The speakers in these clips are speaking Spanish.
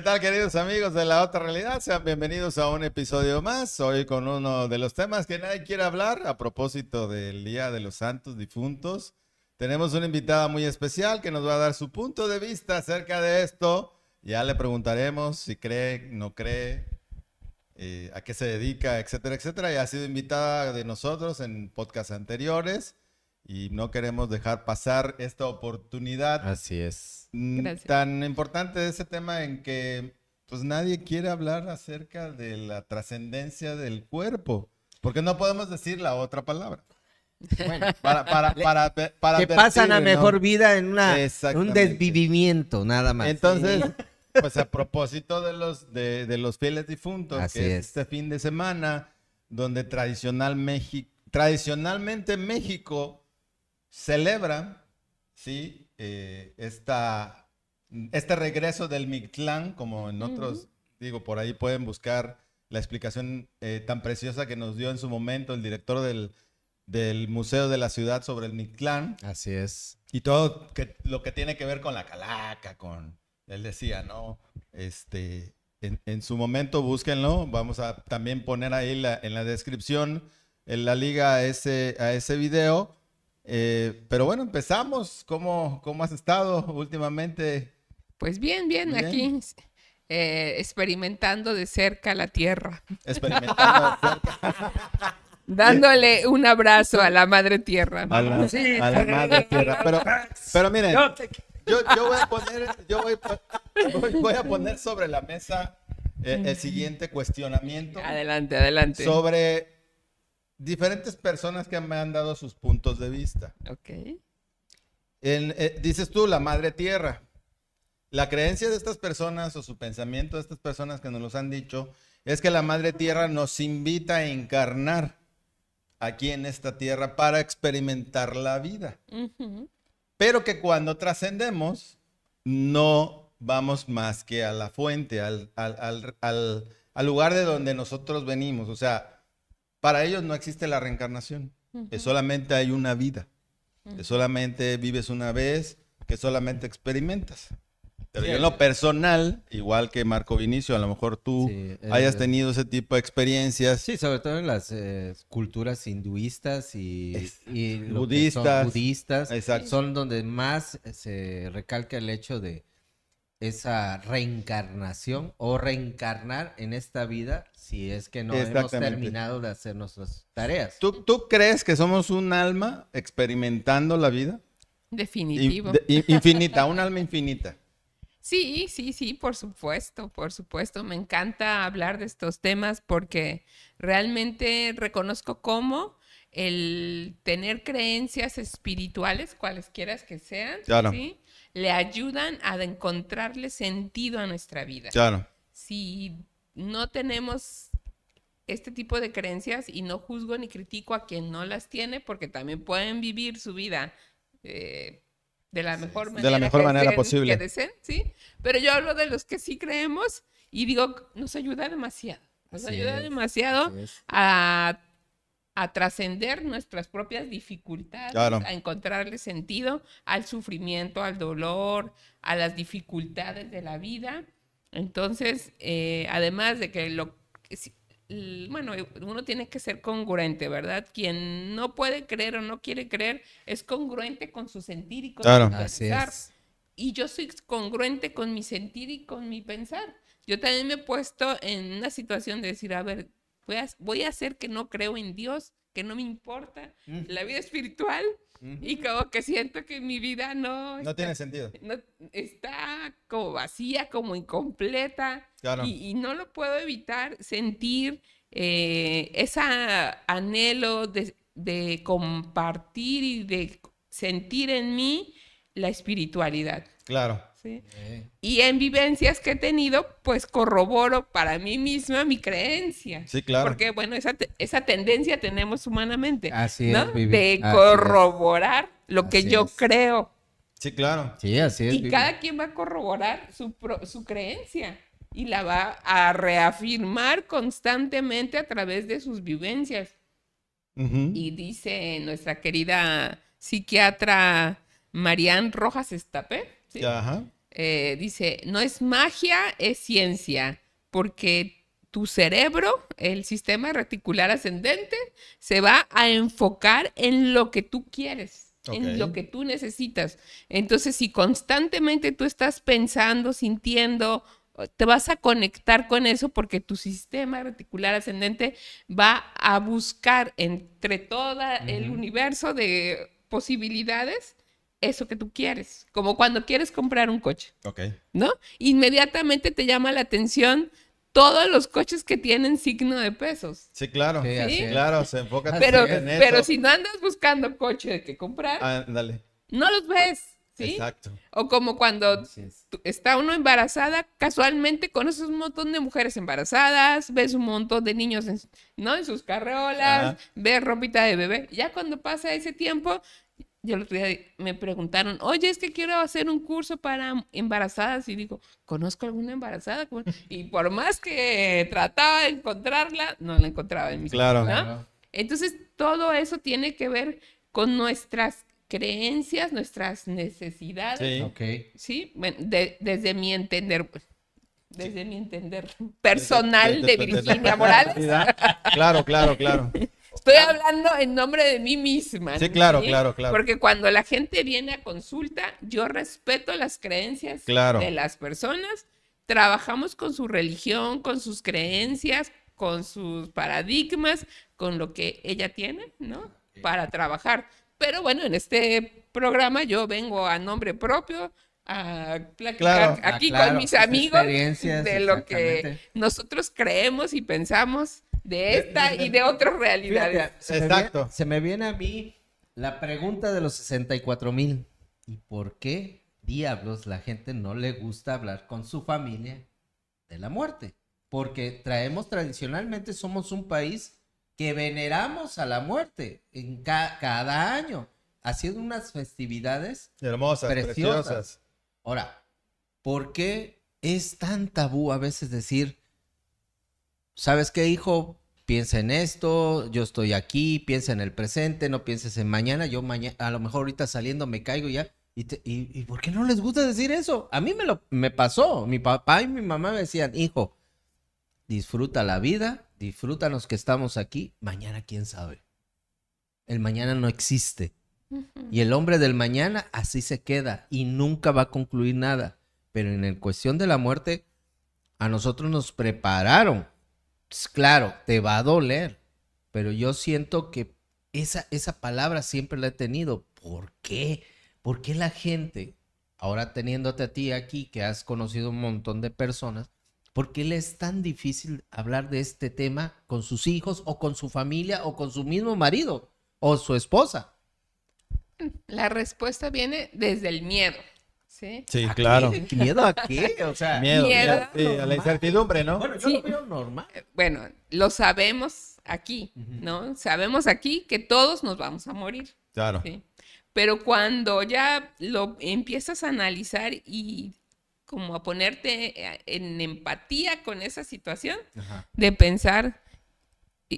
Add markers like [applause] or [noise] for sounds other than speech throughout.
¿Qué tal, queridos amigos de la otra realidad? Sean bienvenidos a un episodio más. Hoy con uno de los temas que nadie quiere hablar a propósito del Día de los Santos Difuntos. Tenemos una invitada muy especial que nos va a dar su punto de vista acerca de esto. Ya le preguntaremos si cree, no cree, eh, a qué se dedica, etcétera, etcétera. Ya ha sido invitada de nosotros en podcasts anteriores y no queremos dejar pasar esta oportunidad. Así es Mm, tan importante ese tema en que pues nadie quiere hablar acerca de la trascendencia del cuerpo, porque no podemos decir la otra palabra. Bueno, [laughs] para, para, para, para que pasan a mejor vida en una, un desvivimiento, nada más. Entonces, pues a propósito de los, de, los fieles difuntos, que este fin de semana, donde tradicional México, tradicionalmente México celebra, ¿sí? Eh, esta, este regreso del Mictlán, como en otros, digo, por ahí pueden buscar la explicación eh, tan preciosa que nos dio en su momento el director del, del Museo de la Ciudad sobre el Mictlán. Así es. Y todo lo que tiene que ver con la calaca, con, él decía, ¿no? Este, en, su momento búsquenlo, vamos a también poner ahí la, en la descripción en la liga ese, a ese video eh, pero bueno, empezamos. ¿Cómo, ¿Cómo has estado últimamente? Pues bien, bien, aquí eh, experimentando de cerca la tierra. Experimentando de cerca. [laughs] Dándole un abrazo a la madre tierra. A, la, madre tierra. Pero, pero miren, yo, voy a poner, sobre la mesa eh, el siguiente cuestionamiento. Adelante, adelante. Sobre diferentes personas que me han dado sus puntos de vista. Ok. Eh, dices tú, la madre tierra. La creencia de estas personas o su pensamiento de estas personas que nos los han dicho es que la madre tierra nos invita a encarnar aquí en esta tierra para experimentar la vida. Pero que cuando trascendemos, no vamos más que a la fuente, al, al lugar de donde nosotros venimos. O sea, para ellos no existe la reencarnación, solamente hay una vida, que solamente vives una vez, que solamente experimentas. Pero yo en lo personal, igual que Marco Vinicio, a lo mejor tú eh, hayas tenido ese tipo de experiencias. Sí, sobre todo en las eh, culturas hinduistas y, budistas. Son donde más se recalca el hecho de esa reencarnación o reencarnar en esta vida si es que no hemos terminado de hacer nuestras tareas. ¿Tú, ¿Tú, crees que somos un alma experimentando la vida? Definitivo. infinita, un alma infinita. [laughs] Sí, sí, sí, por supuesto, por supuesto. Me encanta hablar de estos temas porque realmente reconozco cómo el tener creencias espirituales, cualesquiera que sean, claro. ¿sí? le ayudan a encontrarle sentido a nuestra vida. Claro. Si no tenemos este tipo de creencias y no juzgo ni critico a quien no las tiene porque también pueden vivir su vida eh, de la mejor manera, de la mejor manera posible. ¿sí? Pero yo hablo de los que sí creemos y digo, nos ayuda demasiado. Nos ayuda demasiado a a trascender nuestras propias dificultades, a encontrarle sentido al sufrimiento, al dolor, a las dificultades de la vida. Entonces, eh, además de que lo... Bueno, eh, uno tiene que ser congruente, ¿verdad? Quien no puede creer o no quiere creer es congruente con su sentir y con su pensar. Y yo soy congruente con mi sentir y con mi pensar. Yo también me he puesto en una situación de decir, a ver, Voy a, voy hacer que no creo en Dios, que no me importa mm. la vida espiritual mm. y como que siento que mi vida no... no tiene sentido. está como vacía, como incompleta y, no lo puedo evitar sentir eh, ese anhelo de, de compartir y de sentir en mí la espiritualidad. Claro. Y en vivencias que he tenido, pues corroboro para mí misma mi creencia. Sí, claro. Porque, bueno, esa, tendencia tenemos humanamente. Así De corroborar lo que yo creo. Sí, claro. Sí, así Y cada quien va a corroborar su, creencia y la va a reafirmar constantemente a través de sus vivencias. Y dice nuestra querida psiquiatra Marianne Rojas Estapé eh, dice, no es magia, es ciencia, porque tu cerebro, el sistema reticular ascendente, se va a enfocar en lo que tú quieres. en lo que tú necesitas. Entonces, si constantemente tú estás pensando, sintiendo, te vas a conectar con eso porque tu sistema reticular ascendente va a buscar entre todo el universo de posibilidades eso que tú quieres, como cuando quieres comprar un coche. Ok. ¿No? Inmediatamente te llama la atención todos los coches que tienen signo de pesos. Sí, claro. Sí, claro, se enfoca pero, en eso. Pero si no andas buscando coche de que comprar, ah, no los ves. ¿sí? Exacto. O como cuando está uno embarazada, casualmente con esos montón de mujeres embarazadas, ves un montón de niños en, ¿no? en sus carreolas, ves ropita de bebé. Ya cuando pasa ese tiempo, yo el otro día me preguntaron, oye, es que quiero hacer un curso para embarazadas. Y digo, ¿conozco alguna embarazada? [laughs] Y por más que trataba de encontrarla, no la encontraba en mi Claro. claro. Entonces, todo eso tiene que ver con nuestras creencias, nuestras necesidades. Sí, ok. ¿sí? Bueno, desde mi entender, pues, desde mi entender personal de Virginia Morales. [laughs] Claro, claro, claro. [laughs] Estoy ah. hablando en nombre de mí misma. Sí, claro, claro, claro. Porque cuando la gente viene a consulta, yo respeto las creencias de las personas. Trabajamos con su religión, con sus creencias, con sus paradigmas, con lo que ella tiene, ¿no? Para trabajar. Pero bueno, en este programa yo vengo a nombre propio a platicar aquí ah, con mis pues, amigos de lo que nosotros creemos y pensamos de esta y de otras realidades. Exacto. se me viene a mí la pregunta de los 64 mil. ¿Y por qué diablos la gente no le gusta hablar con su familia de la muerte? Porque traemos tradicionalmente, somos un país que veneramos a la muerte en cada año, haciendo unas festividades hermosas, preciosas. preciosas. Ahora, ¿por qué es tan tabú a veces decir ¿sabes qué, hijo? Piensa en esto, yo estoy aquí, piensa en el presente, no pienses en mañana, yo mañana, a lo mejor ahorita saliendo me caigo ya. Y, por qué no les gusta decir eso? A mí me, lo, me pasó, mi papá y mi mamá me decían, hijo, disfruta la vida, los que estamos aquí, mañana quién sabe. El mañana no existe. Y el hombre del mañana así se queda y nunca va a concluir nada. Pero en el cuestión de la muerte, a nosotros nos prepararon pues, claro, te va a doler, pero yo siento que esa, esa palabra siempre la he tenido. ¿Por qué? ¿Por qué la gente, ahora teniéndote a ti aquí, que has conocido un montón de personas, ¿por qué le es tan difícil hablar de este tema con sus hijos o con su familia o con su mismo marido o su esposa? La respuesta viene desde el miedo. Sí, claro. ¿Miedo a qué? O sea, [laughs] miedo, a la incertidumbre, ¿no? Bueno, yo lo veo normal. Eh, bueno, lo sabemos aquí, ¿no? Sabemos aquí que todos nos vamos a morir. Claro. Pero cuando ya lo empiezas a analizar y como a ponerte eh, en empatía con esa situación, de pensar,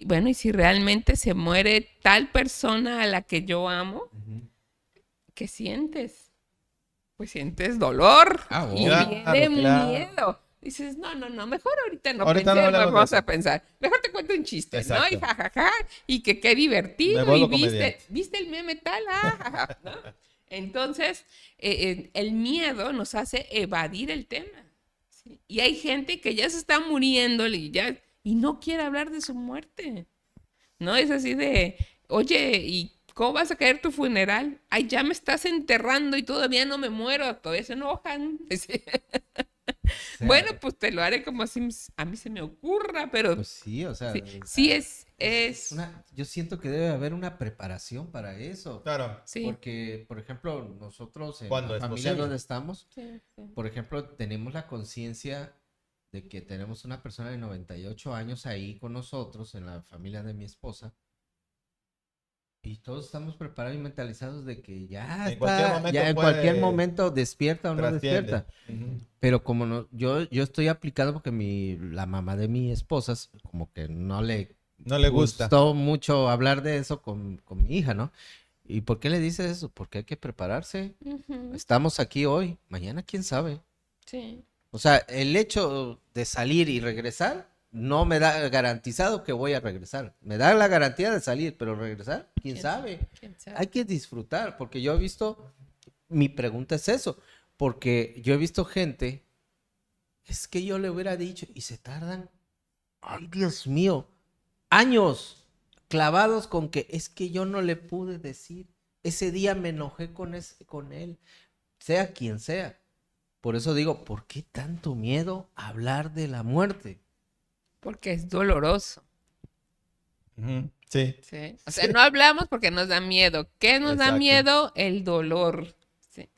bueno, y si realmente se muere tal persona a la que yo amo, ¿qué sientes? Pues sientes dolor ah, y de miedo. Dices, no, no, no, mejor ahorita no, ahorita vamos a pensar. Mejor te cuento un chiste, ¿no? Y jajaja, y que qué divertido. Y viste, viste, el meme tal, ah, Entonces, eh, eh, el miedo nos hace evadir el tema. Y hay gente que ya se está muriendo y, ya, y no quiere hablar de su muerte. ¿No? Es así de, oye, ¿y ¿Cómo vas a caer tu funeral? Ay, ya me estás enterrando y todavía no me muero, todavía se enojan. [laughs] [laughs] Bueno, pues te lo haré como así a mí se me ocurra, pero... Pues sí, o sea... Sí, es... es... yo siento que debe haber una preparación para eso. Claro. Porque, por ejemplo, nosotros en la familia donde estamos, por ejemplo, tenemos la conciencia de que tenemos una persona de 98 años ahí con nosotros, en la familia de mi esposa, y todos estamos preparados y mentalizados de que ya en cualquier momento, ya en cualquier momento despierta o no despierta. Pero como no, yo, yo estoy aplicado porque mi, la mamá de mi esposa, como que no le, no le gusta. gustó mucho hablar de eso con, con mi hija, ¿no? ¿Y por qué le dices eso? Porque hay que prepararse. Estamos aquí hoy, mañana quién sabe. Sí. O sea, el hecho de salir y regresar no me da garantizado que voy a regresar. Me da la garantía de salir, pero regresar, quién, sabe? Hay que disfrutar, porque yo he visto, mi pregunta es eso, porque yo he visto gente, es que yo le hubiera dicho, y se tardan, ay Dios mío, años clavados con que es que yo no le pude decir, ese día me enojé con, ese, con él, sea quien sea. Por eso digo, ¿por qué tanto miedo hablar de la muerte? Porque es doloroso. Sí. O sea, no hablamos porque nos da miedo. ¿Qué nos da miedo? El dolor. Sí.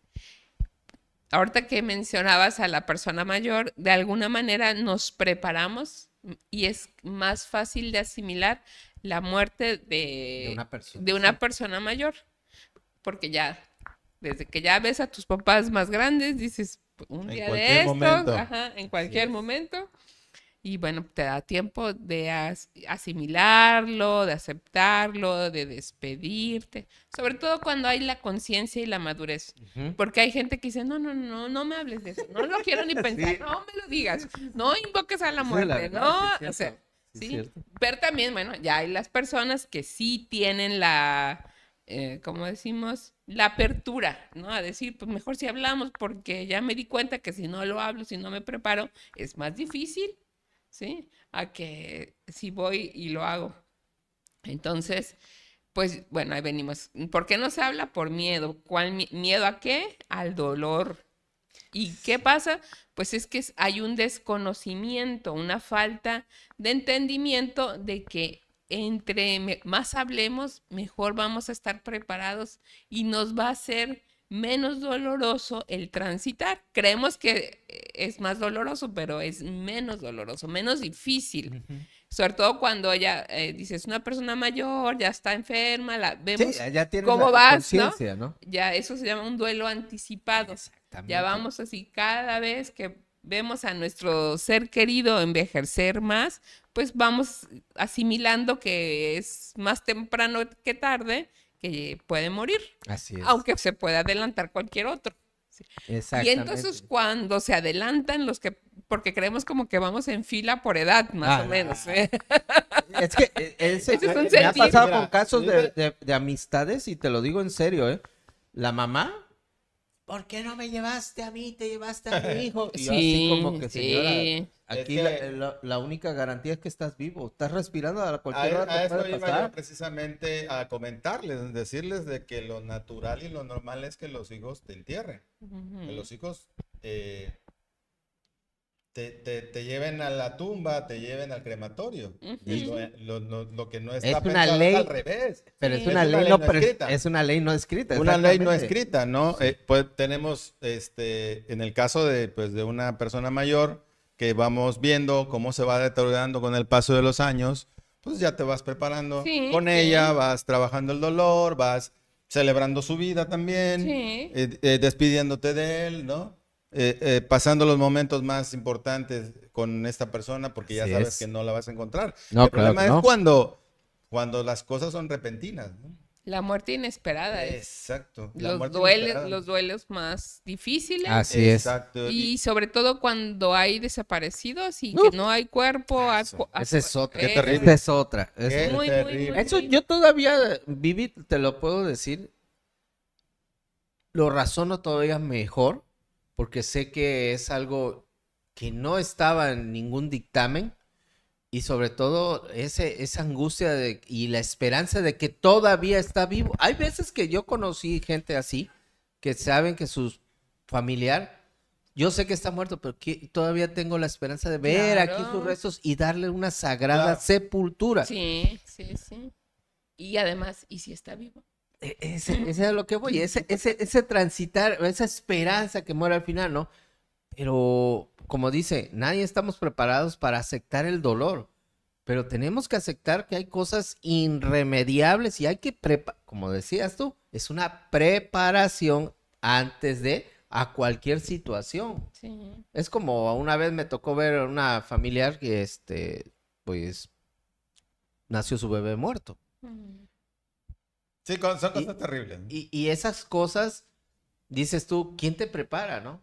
Ahorita que mencionabas a la persona mayor, de alguna manera nos preparamos y es más fácil de asimilar la muerte de, una, persona, mayor. Porque ya, desde que ya ves a tus papás más grandes, dices, pues, un día de esto, ajá, en cualquier momento. Y bueno, te da tiempo de asimilarlo, de aceptarlo, de despedirte, sobre todo cuando hay la conciencia y la madurez. Porque hay gente que dice, no, no, no, no me hables de eso, no lo quiero ni [laughs] pensar, no me lo digas, no invoques a la muerte, no, o sí, pero también, bueno, ya hay las personas que sí tienen la, eh, como decimos, la apertura, ¿no? A decir, pues mejor si hablamos porque ya me di cuenta que si no lo hablo, si no me preparo, es más difícil ¿sí? A que si voy y lo hago. Entonces, pues bueno, ahí venimos. ¿Por qué no se habla? Por miedo. ¿Cuál miedo a qué? Al dolor. ¿Y qué pasa? Pues es que hay un desconocimiento, una falta de entendimiento de que entre más hablemos, mejor vamos a estar preparados y nos va a hacer menos doloroso el transitar. Creemos que eh, es más doloroso, pero es menos doloroso, menos difícil. Sobre todo cuando ya eh, dice es una persona mayor, ya está enferma, la vemos ya tiene conciencia, ¿no? Ya eso se llama un duelo anticipado. Ya vamos así cada vez que vemos a nuestro ser querido envejecer más, pues vamos asimilando que es más temprano que tarde que puede morir. Así es. Aunque se puede adelantar cualquier otro. Y entonces cuando se adelantan los que, porque creemos como que vamos en fila por edad, más ah, o menos. ¿eh? [laughs] Es que eh, eh, [laughs] es, me ha pasado con casos de, de amistades y te lo digo en serio, ¿eh? La mamá ¿por qué no me llevaste a mí? Te llevaste a mi [laughs] hijo. y así como que, señora, sí. aquí eh, La, única garantía es que estás vivo, estás respirando a cualquier A esto Iba precisamente a comentarles, decirles de que lo natural y lo normal es que los hijos te entierren. Que los hijos te, te, te, lleven a la tumba, te lleven al crematorio. lo, lo, lo, que no está es una ley, al revés. Pero es, una ley, no, escrita. Es una ley no escrita. Una ley no escrita, ¿no? Eh, pues tenemos, este, en el caso de, pues, de una persona mayor, que vamos viendo cómo se va deteriorando con el paso de los años, pues ya te vas preparando con ella, vas trabajando el dolor, vas celebrando su vida también, eh, eh, despidiéndote de él, ¿no? Eh, eh, pasando los momentos más importantes con esta persona porque ya sabes que no la vas a encontrar. No, El problema es cuando, cuando las cosas son repentinas. La muerte inesperada. Exacto. los, duelos, los duelos más difíciles. Así es. Y sobre todo cuando hay desaparecidos y no. que no hay cuerpo. Esa eh, es otra. Esa es otra. Eso yo todavía, Vivi, te lo puedo decir. Lo razono todavía mejor porque sé que es algo que no estaba en ningún dictamen y sobre todo ese, esa angustia de, y la esperanza de que todavía está vivo. Hay veces que yo conocí gente así que saben que su familiar, yo sé que está muerto, pero que, todavía tengo la esperanza de ver aquí sus restos y darle una sagrada sepultura. Sí, sí, sí. Y además, ¿y si está vivo? E-, ese, es lo que voy, ese, ese, ese transitar, esa esperanza que muere al final, ¿no? Pero, como dice, nadie estamos preparados para aceptar el dolor, pero tenemos que aceptar que hay cosas irremediables y hay que, preparar, como decías tú, es una preparación antes de a cualquier situación. Es como una vez me tocó ver a una familiar que, este, pues, nació su bebé muerto. Sí, son cosas terribles. Y, y, esas cosas, dices tú, ¿quién te prepara, no?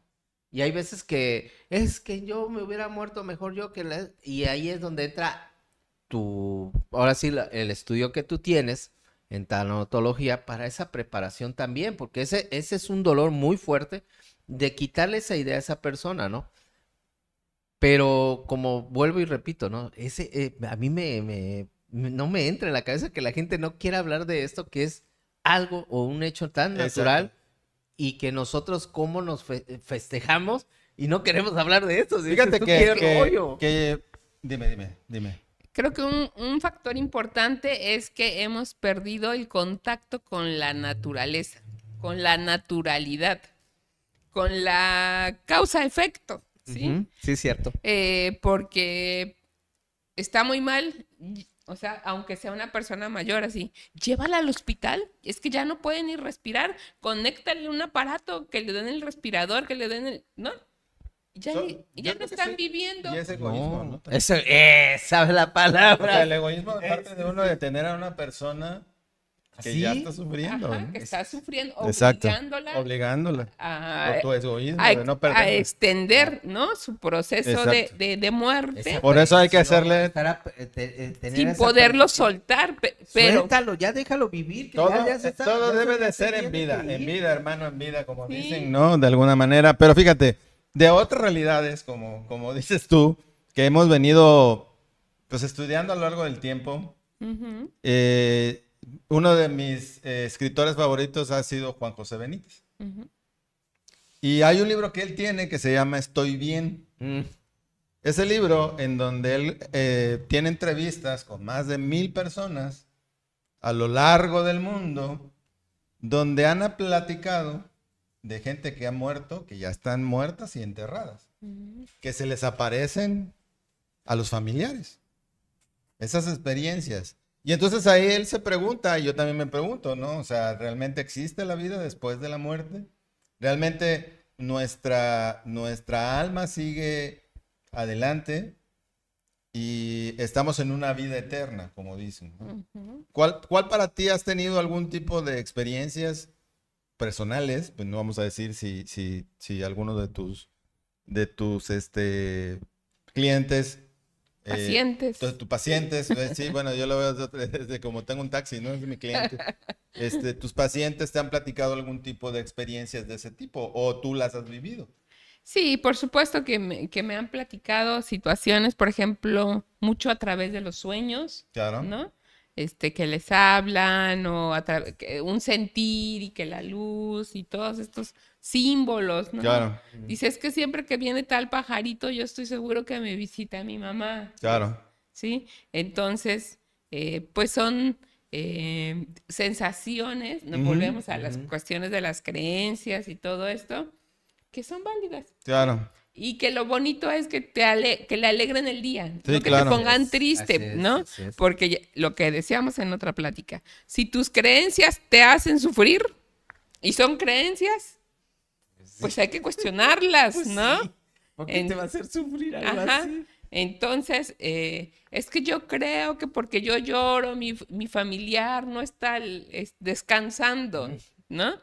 Y hay veces que es que yo me hubiera muerto mejor yo que la... Y ahí es donde entra tu, ahora sí, el estudio que tú tienes en tanatología para esa preparación también, porque ese, ese es un dolor muy fuerte de quitarle esa idea a esa persona, ¿no? Pero como vuelvo y repito, ¿no? Ese, eh, a mí me, me no me entra en la cabeza que la gente no quiera hablar de esto, que es algo o un hecho tan natural y que nosotros cómo nos eh, festejamos y no queremos hablar de esto. Fíjate que, que, Dime, dime, dime. Creo que un, factor importante es que hemos perdido el contacto con la naturaleza, con la naturalidad, con la causa-efecto. Sí, sí, cierto. Eh, porque está muy mal o sea, aunque sea una persona mayor, así, llévala al hospital, es que ya no pueden ni respirar, conéctale un aparato, que le den el respirador, que le den el... No, ya, ya no están viviendo. Y es egoísmo, Eso, la palabra. el egoísmo de parte de uno de tener a una persona que ya está sufriendo. que está sufriendo, obligándola, obligándola a, tu egoísmo, extender ¿no? su proceso de, muerte. Por eso hay que hacerle... Eh, eh, sin poderlo soltar, pero... Suéltalo, ya déjalo vivir. todo, debe de ser en vida, en vida, hermano, en vida, como dicen, ¿no? De alguna manera. Pero fíjate, de otras realidades, como, como dices tú, que hemos venido pues estudiando a lo largo del tiempo, eh, uno de mis eh, escritores favoritos ha sido Juan José Benítez. Y hay un libro que él tiene que se llama Estoy bien. Mm. Es el libro en donde él eh, tiene entrevistas con más de mil personas a lo largo del mundo, donde han platicado de gente que ha muerto, que ya están muertas y enterradas, que se les aparecen a los familiares. Esas experiencias. Y entonces ahí él se pregunta, y yo también me pregunto, ¿no? O sea, ¿realmente existe la vida después de la muerte? ¿Realmente nuestra, nuestra alma sigue adelante y estamos en una vida eterna, como dicen? ¿Cuál, ¿Cuál para ti has tenido algún tipo de experiencias personales? Pues no vamos a decir si, si alguno de tus, de tus este, clientes Pacientes. Entonces, tus pacientes, eh, sí, bueno, yo lo veo desde como tengo un taxi, ¿no? Es mi cliente. [laughs] Este, ¿Tus pacientes te han platicado algún tipo de experiencias de ese tipo o tú las has vivido? Sí, por supuesto que me, han platicado situaciones, por ejemplo, mucho a través de los sueños, claro. ¿no? Este, que les hablan o a un sentir y que la luz y todos estos símbolos, ¿no? Claro. Dices que siempre que viene tal pajarito, yo estoy seguro que me visita mi mamá. Claro. ¿Sí? Entonces, eh, pues son eh, sensaciones, nos volvemos a las cuestiones de las creencias y todo esto, que son válidas. Claro. Y que lo bonito es que te que le alegren el día, no que te pongan triste, ¿no? Porque lo que decíamos en otra plática, si tus creencias te hacen sufrir y son creencias, pues hay que cuestionarlas, pues ¿no? porque te va a hacer sufrir algo así. Entonces, eh, es que yo creo que porque yo lloro, mi, mi familiar no está descansando, ¿no?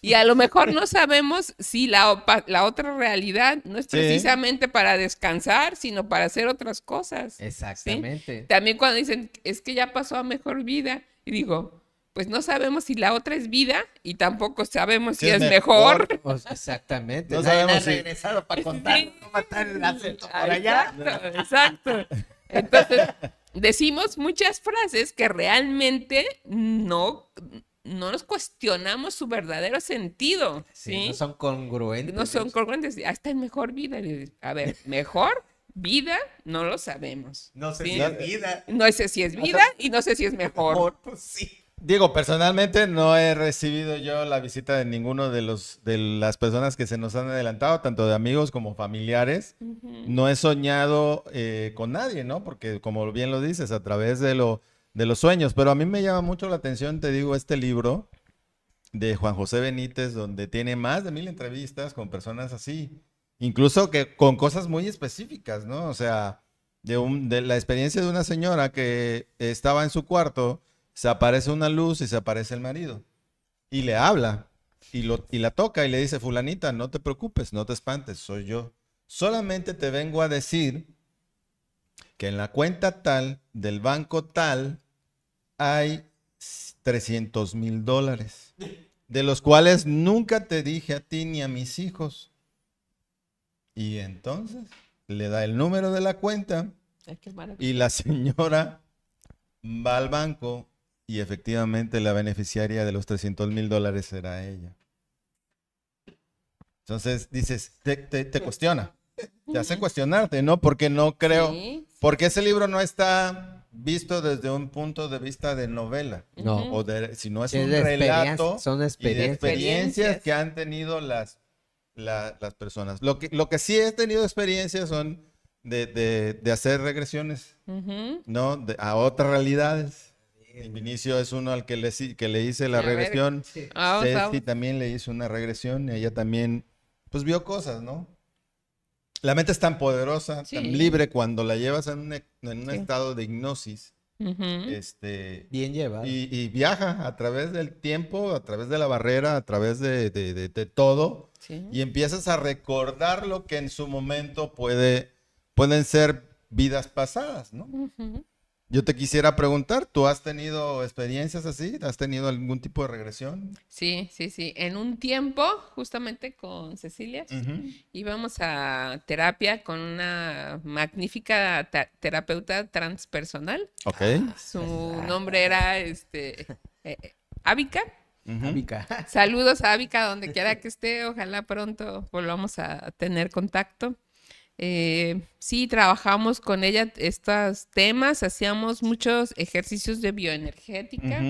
Y a lo mejor no sabemos si la, la otra realidad no es precisamente para descansar, sino para hacer otras cosas. Exactamente. También cuando dicen, es que ya pasó a mejor vida, y digo, pues no sabemos si la otra es vida y tampoco sabemos si, es, mejor. [laughs] exactamente. No, sabemos regresado para no matar el acento allá. Exacto, Entonces, decimos muchas frases que realmente no, no nos cuestionamos su verdadero sentido. Sí, no son congruentes. No son congruentes. Hasta ah, en mejor vida. A ver, mejor. Vida, no lo sabemos. No sé si es vida. No sé si es vida y no sé si es mejor. mejor pues sí. Diego, personalmente no he recibido yo la visita de ninguno de los de las personas que se nos han adelantado, tanto de amigos como familiares. No he soñado eh, con nadie, ¿no? Porque como bien lo dices, a través de lo de los sueños. Pero a mí me llama mucho la atención, te digo, este libro de Juan José Benítez, donde tiene más de mil entrevistas con personas así, incluso que con cosas muy específicas, ¿no? O sea, de, un, de la experiencia de una señora que estaba en su cuarto se aparece una luz y se aparece el marido. Y le habla y, y la toca y le dice, fulanita, no te preocupes, no te espantes, soy yo. Solamente te vengo a decir que en la cuenta tal del banco tal hay 300 mil dólares, de los cuales nunca te dije a ti ni a mis hijos. Y entonces le da el número de la cuenta y la señora va al banco y efectivamente la beneficiaria de los 300 mil dólares será ella. Entonces dices, te, cuestiona, te hace cuestionarte, ¿no? Porque no creo, porque ese libro no está visto desde un punto de vista de novela, no. o de, sino es, un relato son experiencias. experiencias que han tenido las, las personas. Lo que, lo que sí he tenido experiencias son de, de, hacer regresiones, ¿no? a otras realidades. El Vinicio es uno al que le, que le hice la, regresión. Y ah, también le hizo una regresión y ella también, pues vio cosas, ¿no? La mente es tan poderosa, tan libre cuando la llevas en un, e, estado de hipnosis. este, Bien lleva. Y, viaja a través del tiempo, a través de la barrera, a través de, todo. Y empiezas a recordar lo que en su momento puede, pueden ser vidas pasadas, ¿no? Yo te quisiera preguntar, ¿tú has tenido experiencias así? ¿Has tenido algún tipo de regresión? Sí, sí, sí. En un tiempo, justamente con Cecilia, íbamos a terapia con una magnífica terapeuta transpersonal. Ok. Su nombre era este, eh, eh Saludos a donde quiera que esté. Ojalá pronto volvamos a tener contacto. Eh, sí, trabajamos con ella estos temas, hacíamos muchos ejercicios de bioenergética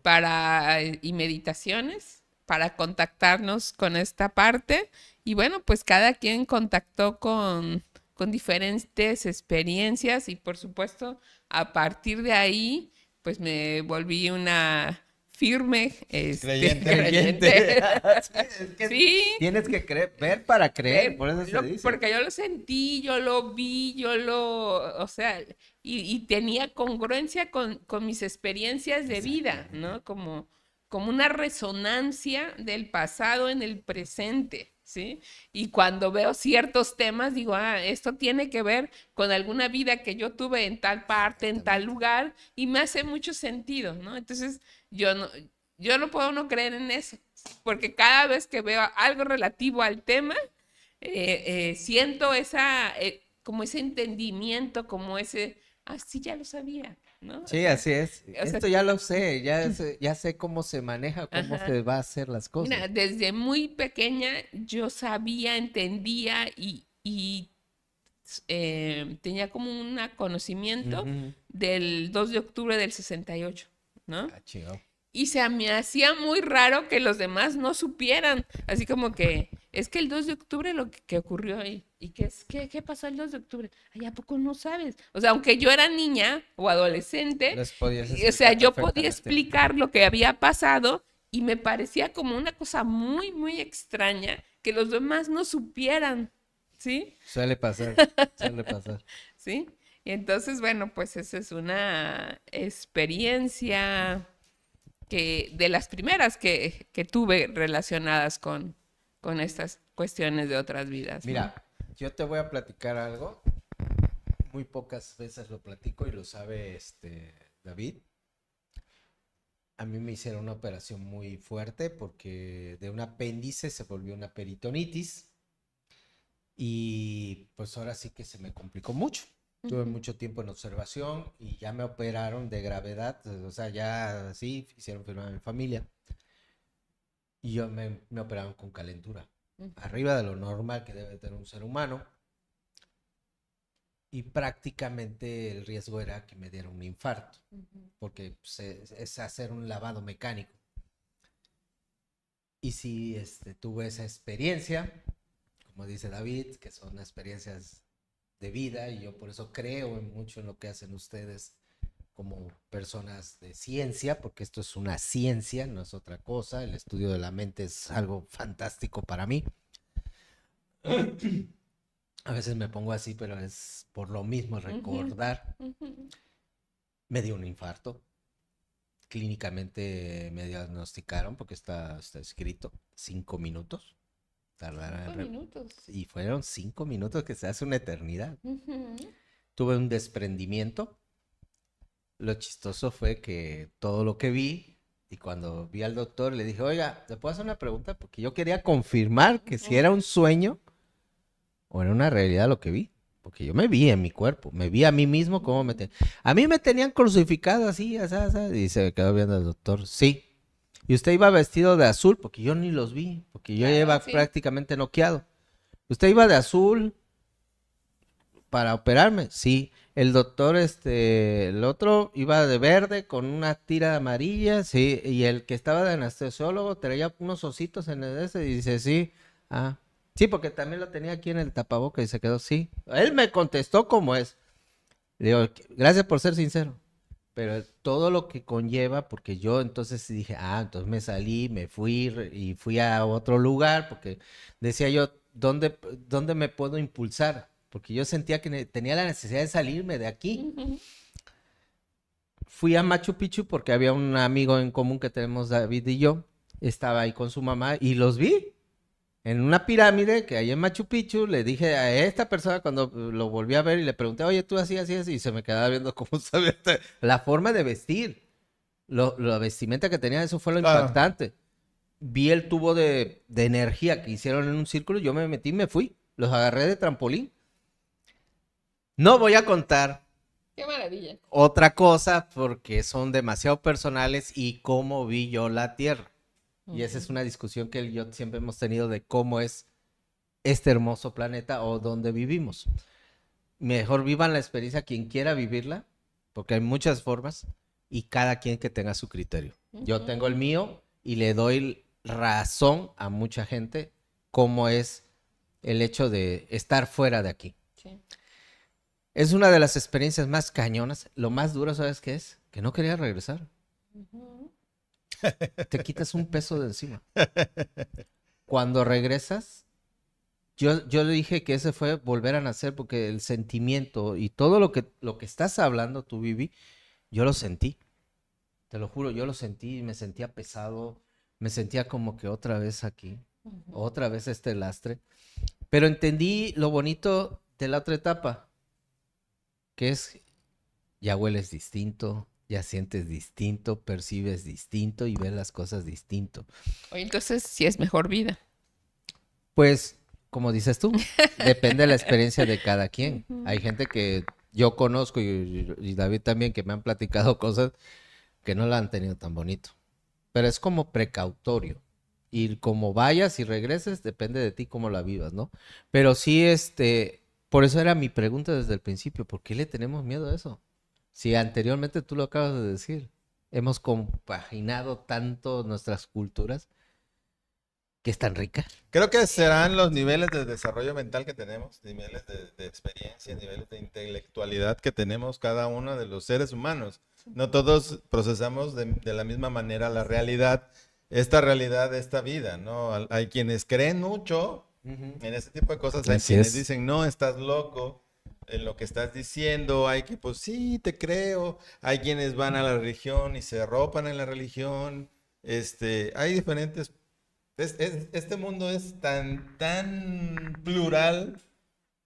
Para, eh, y meditaciones para contactarnos con esta parte. Y bueno, pues cada quien contactó con, con diferentes experiencias y por supuesto, a partir de ahí, pues me volví una firme. Este, [laughs] creyente. creyente. [laughs] sí, Tienes que ver para creer, por eso se dice. Porque yo lo sentí, yo lo vi, yo lo, o sea, y, tenía congruencia con, mis experiencias de vida, ¿no? Como, como una resonancia del pasado en el presente. ¿sí? Y cuando veo ciertos temas, digo, ah, esto tiene que ver con alguna vida que yo tuve en tal parte, en tal lugar, y me hace mucho sentido, ¿no? Entonces, yo no, yo no puedo no creer en eso, porque cada vez que veo algo relativo al tema, eh, eh, siento esa, eh, como ese entendimiento, como ese, así ah, ya lo sabía. Sí, así es. Esto ya lo sé, ya, sé, ya sé cómo se maneja, cómo se va a hacer las cosas. desde muy pequeña yo sabía, entendía y, eh, tenía como un conocimiento del 2 de octubre del 68, ¿no? Ah, y se me hacía muy raro que los demás no supieran, así como que es que el 2 de octubre lo que, ocurrió ahí, y que es, ¿qué, pasó el 2 de octubre? Ay, ¿a poco no sabes? O sea, aunque yo era niña o adolescente, o sea, yo podía explicar lo que había pasado y me parecía como una cosa muy, muy extraña que los demás no supieran, ¿sí? Suele pasar, [laughs] suele pasar. ¿Sí? Y entonces, bueno, pues esa es una experiencia que de las primeras que, que tuve relacionadas con, con estas cuestiones de otras vidas. Mira, yo te voy a platicar algo. Muy pocas veces lo platico y lo sabe este David. A mí me hicieron una operación muy fuerte porque de un apéndice se volvió una peritonitis. Y pues ahora sí que se me complicó mucho. Tuve mucho tiempo en observación y ya me operaron de gravedad, o sea, ya sí, hicieron firmar en mi familia y yo me, operaron con calentura, arriba de lo normal que debe tener un ser humano. Y prácticamente el riesgo era que me diera un infarto, porque pues, e, es, hacer un lavado mecánico. Y si este, tuve esa experiencia, como dice David, que son experiencias de vida y yo por eso creo mucho en lo que hacen ustedes como personas de ciencia, porque esto es una ciencia, no es otra cosa, el estudio de la mente es algo fantástico para mí. A veces me pongo así, pero es por lo mismo recordar. Me dio un infarto. Clínicamente me diagnosticaron porque está, está escrito cinco minutos. Tardaron cinco minutos. Y fueron cinco minutos que se hace una eternidad. Tuve un desprendimiento lo chistoso fue que todo lo que vi y cuando vi al doctor le dije, oiga, ¿le puedo hacer una pregunta? Porque yo quería confirmar que si era un sueño o era una realidad lo que vi. Porque yo me vi en mi cuerpo, me vi a mí mismo como me tenían. A mí me tenían crucificado así, así, y se quedó viendo el doctor. Sí. Y usted iba vestido de azul, porque yo ni los vi, porque yo claro, iba prácticamente noqueado. Usted iba de azul, para operarme. Sí, el doctor, este, el otro iba de verde con una tira amarilla, sí, y el que estaba de anestesiólogo traía unos ositos en el ese y dice, sí, ah, sí, porque también lo tenía aquí en el tapaboca y se quedó, sí. Él me contestó como es. Le digo, gracias por ser sincero. Pero todo lo que conlleva, porque yo entonces dije, ah, entonces me salí, me fui y fui a otro lugar, porque decía yo, ¿dónde, dónde me puedo impulsar? porque yo sentía que tenía la necesidad de salirme de aquí. Fui a Machu Picchu porque había un amigo en común que tenemos David y yo, estaba ahí con su mamá y los vi en una pirámide que hay en Machu Picchu, le dije a esta persona cuando eh, lo volví a ver y le pregunté, oye, tú así, así, así, y se me quedaba viendo cómo [laughs] sabía la forma de vestir, la vestimenta que tenía, eso fue lo impactante. Vi el tubo de, de, energía que hicieron en un círculo, yo me metí, me fui, los agarré de trampolín no voy a contar. Otra cosa porque son demasiado personales y cómo vi yo la Tierra. Y esa es una discusión que yo siempre hemos tenido de cómo es este hermoso planeta o dónde vivimos. Mejor vivan la experiencia quien quiera vivirla, porque hay muchas formas y cada quien que tenga su criterio. Yo tengo el mío y le doy razón a mucha gente cómo es el hecho de estar fuera de aquí. Es una de las experiencias más cañonas. Lo más duro, ¿sabes qué es? Que no quería regresar. Te quitas un peso de encima. [laughs] Cuando regresas, yo, yo le dije que ese fue volver a nacer porque el sentimiento y todo lo que, lo que estás hablando tú, Vivi, yo lo sentí. Te lo juro, yo lo sentí me sentía pesado. Me sentía como que otra vez aquí, otra vez este lastre. Pero entendí lo bonito de la otra etapa que es ya hueles distinto, ya sientes distinto, percibes distinto y ves las cosas distinto. Entonces, si es mejor vida. Pues, como dices tú, [laughs] depende de la experiencia de cada quien. Hay gente que yo conozco y, y, David también que me han platicado [laughs] cosas que no la han tenido tan bonito. Pero es como precautorio. Y como vayas y regreses, depende de ti cómo la vivas, ¿no? Pero sí, este, por eso era mi pregunta desde el principio, ¿por qué le tenemos miedo a eso? Si anteriormente tú lo acabas de decir, hemos compaginado tanto nuestras culturas que es tan rica. Creo que serán los niveles de desarrollo mental que tenemos, niveles de, experiencia, niveles de intelectualidad que tenemos cada uno de los seres humanos. No todos procesamos de, de la misma manera la realidad, esta realidad, esta vida, ¿no? Hay quienes creen mucho en ese tipo de cosas hay quienes dicen, no, estás loco en lo que estás diciendo, hay que, pues sí, te creo, hay quienes van a la religión y se ropan en la religión, este, hay diferentes, este mundo es tan, tan plural,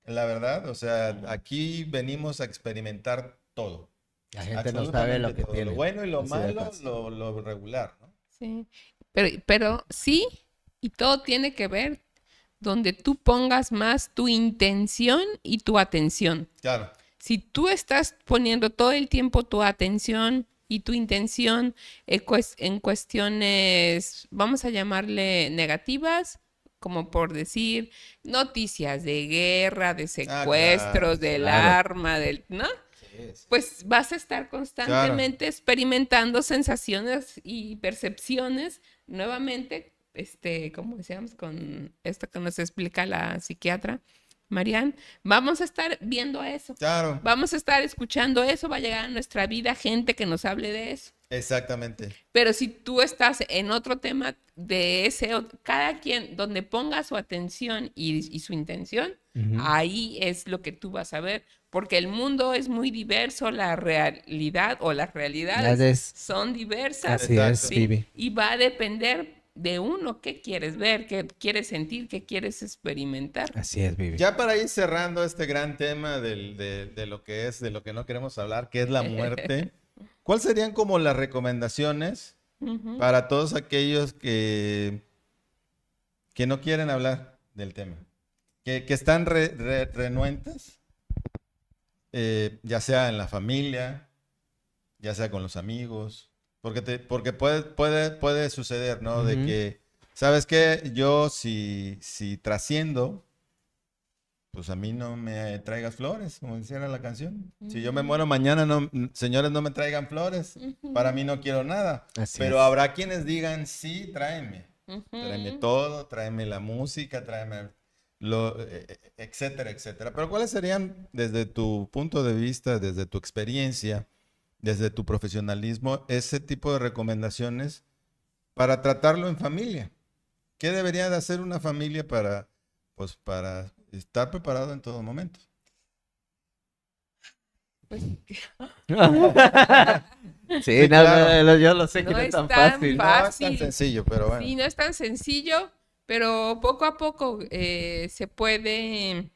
la verdad, o sea, aquí venimos a experimentar todo. La gente no sabe lo que tiene. Lo bueno y lo malo, lo, lo, regular, ¿no? Sí, pero, pero sí, y todo tiene que ver donde tú pongas más tu intención y tu atención. Claro. Si tú estás poniendo todo el tiempo tu atención y tu intención eh, en cuestiones, vamos a llamarle negativas, como por decir noticias de guerra, de ah, secuestros, del arma, del, ¿no? Pues vas a estar constantemente experimentando sensaciones y percepciones nuevamente este, como decíamos, con esto que nos explica la psiquiatra. Marian, vamos a estar viendo eso. Claro. Vamos a estar escuchando eso, va a llegar a nuestra vida gente que nos hable de eso. Exactamente. Pero si tú estás en otro tema de ese, cada quien, donde ponga su atención y, su intención, ahí es lo que tú vas a ver, porque el mundo es muy diverso, la realidad o las realidades son diversas. Así Y va a depender de uno, qué quieres ver, qué quieres sentir, qué quieres experimentar. Así es, Vivi. Ya para ir cerrando este gran tema de, lo que es, de lo que no queremos hablar, que es la muerte, [laughs] ¿cuáles serían como las recomendaciones para todos aquellos que, que no quieren hablar del tema? Que, están renuentes, eh, ya sea en la familia, ya sea con los amigos, porque, porque puede, puede, puede suceder, ¿no? De que, ¿sabes qué? Yo si, si trasciendo, pues a mí no me traigas flores, como decía la canción. Si yo me muero mañana, no, señores, no me traigan flores. Para mí no quiero nada. Pero habrá quienes digan, sí, tráeme. Tráeme todo, tráeme la música, tráeme lo, eh, etcétera, etcétera. Pero ¿cuáles serían, desde tu punto de vista, desde tu experiencia, desde tu profesionalismo, ese tipo de recomendaciones para tratarlo en familia. ¿Qué debería de hacer una familia para, pues, para estar preparado en todo momento? Pues, [laughs] sí, no, yo lo sé que no, es tan fácil. No es tan sencillo, pero bueno. Sí, no es tan sencillo, pero poco a poco eh, se puede...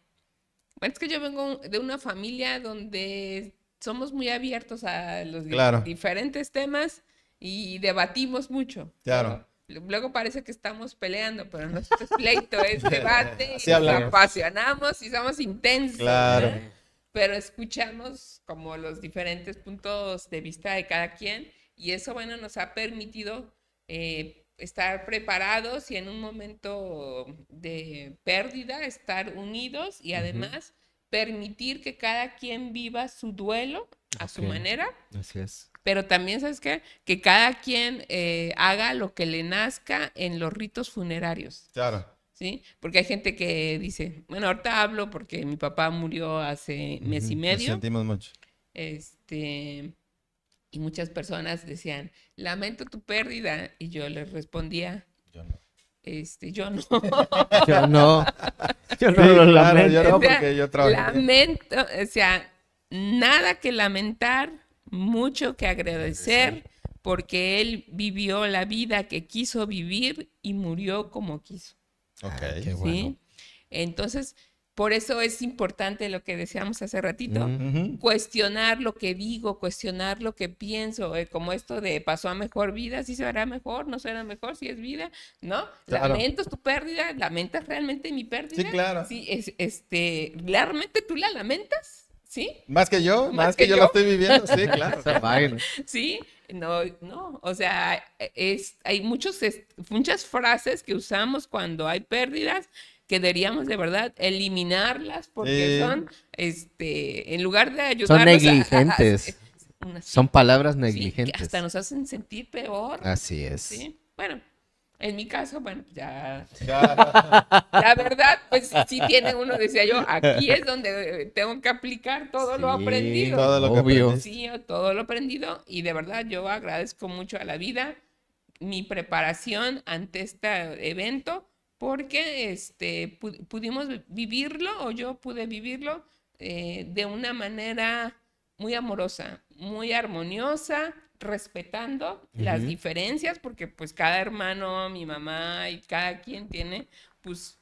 Bueno, es que yo vengo de una familia donde somos muy abiertos a los diferentes temas y debatimos mucho. Claro. luego parece que estamos peleando, pero no es pleito, es [laughs] debate, y nos apasionamos y somos intensos. Claro. Pero escuchamos como los diferentes puntos de vista de cada quien y eso, bueno, nos ha permitido eh, estar preparados y en un momento de pérdida estar unidos y además permitir que cada quien viva su duelo a su manera. Así es. Pero también, ¿sabes qué? Que cada quien eh, haga lo que le nazca en los ritos funerarios. Claro. ¿Sí? Porque hay gente que dice, bueno, ahorita hablo porque mi papá murió hace mes y medio. sentimos mucho. Este, y muchas personas decían, lamento tu pérdida. Y yo les respondía, yo no. Este, yo no. yo no. [laughs] Yo no lamento. Yo no porque yo trabajo. Lamento, o sea, nada que lamentar, mucho que agradecer, porque él vivió la vida que quiso vivir y murió como quiso. Ok, ah, qué bueno. Entonces, por eso es importante lo que decíamos hace ratito, cuestionar lo que digo, cuestionar lo que pienso, eh, como esto de pasó a mejor vida, si ¿sí se hará mejor, no será mejor, si es vida, ¿no? Lamentas tu pérdida, lamentas realmente mi pérdida. Sí, claro. Sí, este, ¿realmente tú la lamentas? ¿Sí? Más que yo, más, que, yo? la estoy viviendo, sí, [laughs] claro. sí, no, no, o sea, es, hay muchos, muchas frases que usamos cuando hay pérdidas que deberíamos de verdad eliminarlas porque son, este, en lugar de ayudarnos. Son negligentes. [laughs] son palabras negligentes. que hasta nos hacen sentir peor. Así es. Bueno, en mi caso, bueno, ya. [laughs] La verdad, pues sí tiene uno, decía yo, aquí es donde tengo que aplicar todo lo aprendido. Todo lo que Sí, todo lo aprendido. Y de verdad, yo agradezco mucho a la vida mi preparación ante este evento porque este, pudimos vivirlo o yo pude vivirlo eh, de una manera muy amorosa, muy armoniosa, respetando las diferencias, porque pues cada hermano, mi mamá y cada quien tiene pues,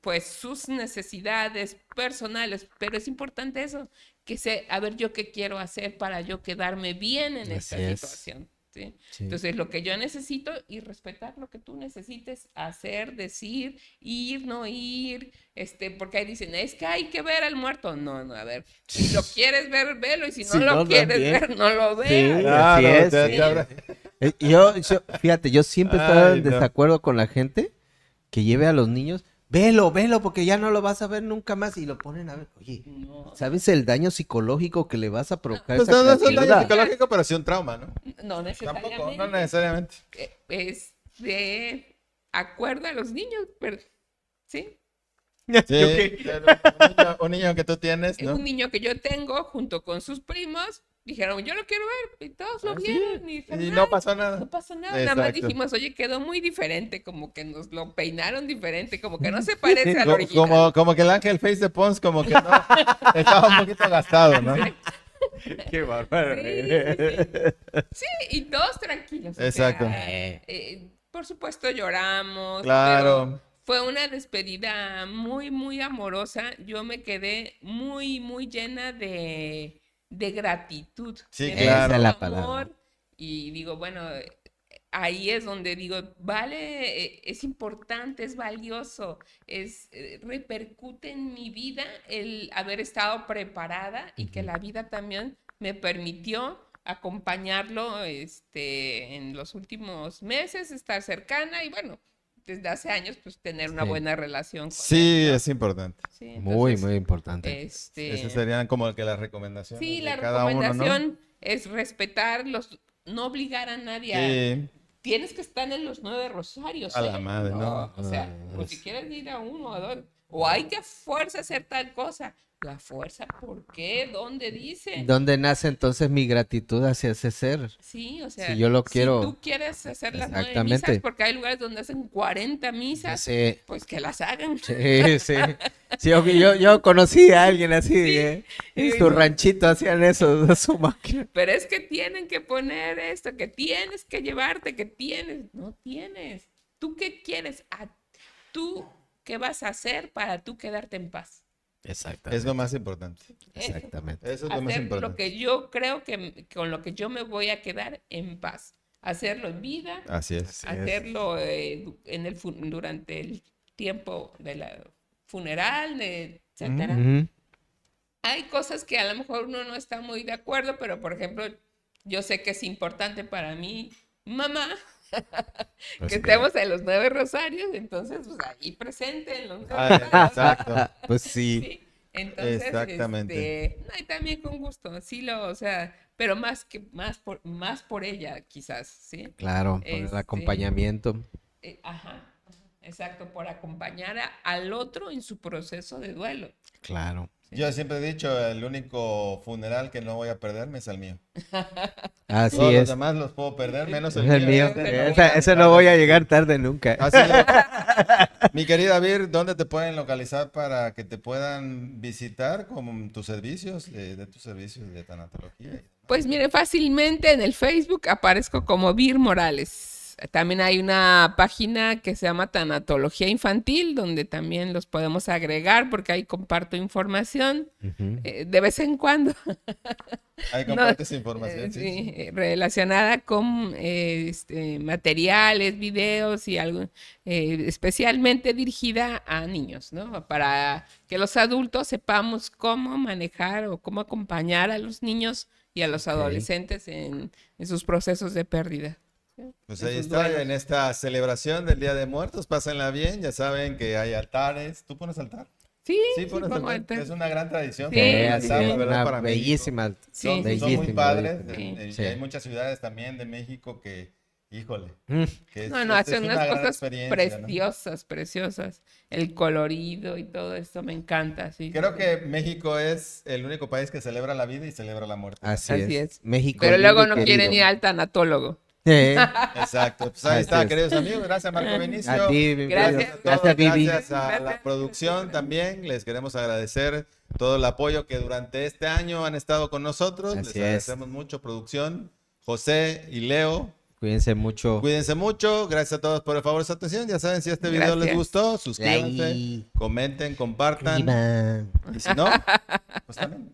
pues sus necesidades personales, pero es importante eso, que sé, a ver yo qué quiero hacer para yo quedarme bien en esta situación. Entonces, lo que yo necesito y respetar lo que tú necesites hacer, decir, ir, no ir, este, porque ahí dicen, es que hay que ver al muerto. No, no, a ver, si lo [laughs] quieres ver, velo, y si no lo quieres ver, no lo veas. Sí, [laughs] eh, yo, fíjate, yo siempre estaba en desacuerdo con la gente que lleve a los niños velo, velo, porque ya no lo vas a ver nunca más. Y lo ponen a ver. Oye, ¿sabes el daño psicológico que le vas a provocar? Pues no, es un daño psicológico, pero sí un trauma, ¿no? No necesariamente. Tampoco, no necesariamente. Eh, es de acuerdo a los niños, pero sí. sí [laughs] un, niño, que tú tienes, ¿no? un niño que yo tengo junto con sus primos dijeron, yo lo quiero ver, y todos lo ah, vieron, y, no pasó nada. No pasó nada, nada más dijimos, oye, quedó muy diferente, como que nos lo peinaron diferente, como que no [laughs] se parece al original. Como, como que el ángel face de Pons, como que no, [laughs] estaba un poquito gastado, ¿no? Qué bárbaro. Sí, y todos tranquilos. Exacto. Eh, por supuesto lloramos. Claro. fue una despedida muy, muy amorosa. Yo me quedé muy, muy llena de de gratitud. Sí, claro. Y digo, bueno, ahí es donde digo, vale, eh, es importante, es valioso, es eh, repercute en mi vida el haber estado preparada y que la vida también me permitió acompañarlo este, en los últimos meses, estar cercana y bueno, desde hace años, pues tener una buena relación. sí, es importante. Sí, muy, muy importante. Este... Esas serían como que las recomendaciones. Sí, la cada recomendación ¿no? es respetar, no obligar a nadie a... Tienes que estar en los nueve rosarios. A la ¿eh? madre, no. o sea, ah, pues si quieres ir a uno o a dos, o hay que fuerza hacer tal cosa. La fuerza, ¿por qué? ¿Dónde dice? ¿Dónde nace entonces mi gratitud hacia ese ser? Sí, o sea, si yo lo quiero. Si tú quieres hacer las nueve misas, porque hay lugares donde hacen 40 misas, sí. pues que las hagan. Sí, sí. yo, yo, conocí a alguien así, ¿eh? y en su ranchito hacían eso, [laughs] su máquina. Pero es que tienen que poner esto, que tienes que llevarte, que tienes. No tienes. ¿Tú qué quieres? ¿Tú qué vas a hacer para tú quedarte en paz? Exactamente. Es lo más importante. Exactamente. es lo más importante. lo que yo creo que con lo que yo me voy a quedar en paz. Hacerlo en vida. Así es. Hacerlo eh, en el durante el tiempo de la funeral, etcétera. Hay cosas que a lo mejor uno no está muy de acuerdo, pero por ejemplo, yo sé que es importante para mí, mamá, [laughs] que estemos en los nueve rosarios, entonces pues ahí presente en los nueve Exacto, pues sí. Entonces, Exactamente. Este, no, y también con gusto, sí lo, o sea, pero más que más por más por ella quizás, ¿sí? Claro, por el este, acompañamiento. Eh, ajá, exacto, por acompañar al otro en su proceso de duelo. Claro. Yo siempre he dicho, el único funeral que no voy a perderme es el mío. [laughs] Así Todos es. Los demás los puedo perder, menos el, mío. Ese, no, voy a llegar tarde nunca. [laughs] Mi querida Vir, ¿dónde te pueden localizar para que te puedan visitar con tus servicios, de, de tus servicios de tanatología? Pues mire, fácilmente en el Facebook aparezco como Vir Morales. También hay una página que se llama Tanatología Infantil, donde también los podemos agregar porque ahí comparto información eh, de vez en cuando. [laughs] Ahí compartes eh, información, sí, eh, Relacionada con este, materiales, videos y algo especialmente dirigida a niños, ¿no? Para que los adultos sepamos cómo manejar o cómo acompañar a los niños y a los adolescentes en sus procesos de pérdida. Pues ahí está, en esta celebración del Día de Muertos, pásenla bien, ya saben que hay altares. ¿Tú pones altar? Sí, sí, sí altar. es una gran tradición. Sí, sí una bellísima, son, son, muy padres. Eh, eh, hay muchas ciudades también de México que, híjole. Mm. Que no, hacen unas cosas preciosas, preciosas. El colorido y todo esto me encanta. Sí. Creo que México es el único país que celebra la vida y celebra la muerte. Así, es. México. Pero luego no quieren ir al tanatólogo. Exacto. Pues ahí está, queridos amigos. Gracias, Marco Vinicio gracias. A Gracias, a la producción también. Les queremos agradecer todo el apoyo que durante este año han estado con nosotros. Les agradecemos mucho, producción. José y Leo. Cuídense mucho. Cuídense mucho. Gracias a todos por el favor su atención. Ya saben, si este video les gustó, suscríbanse, comenten, compartan. Y si no, pues también.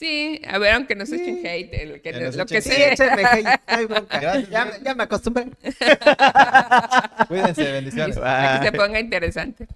Sí, a ver, aunque no echen hate, el que, lo que sí, Échenme hate, [laughs] ya, ya, me acostumbré. [laughs] Cuídense, bendiciones. Que se ponga interesante.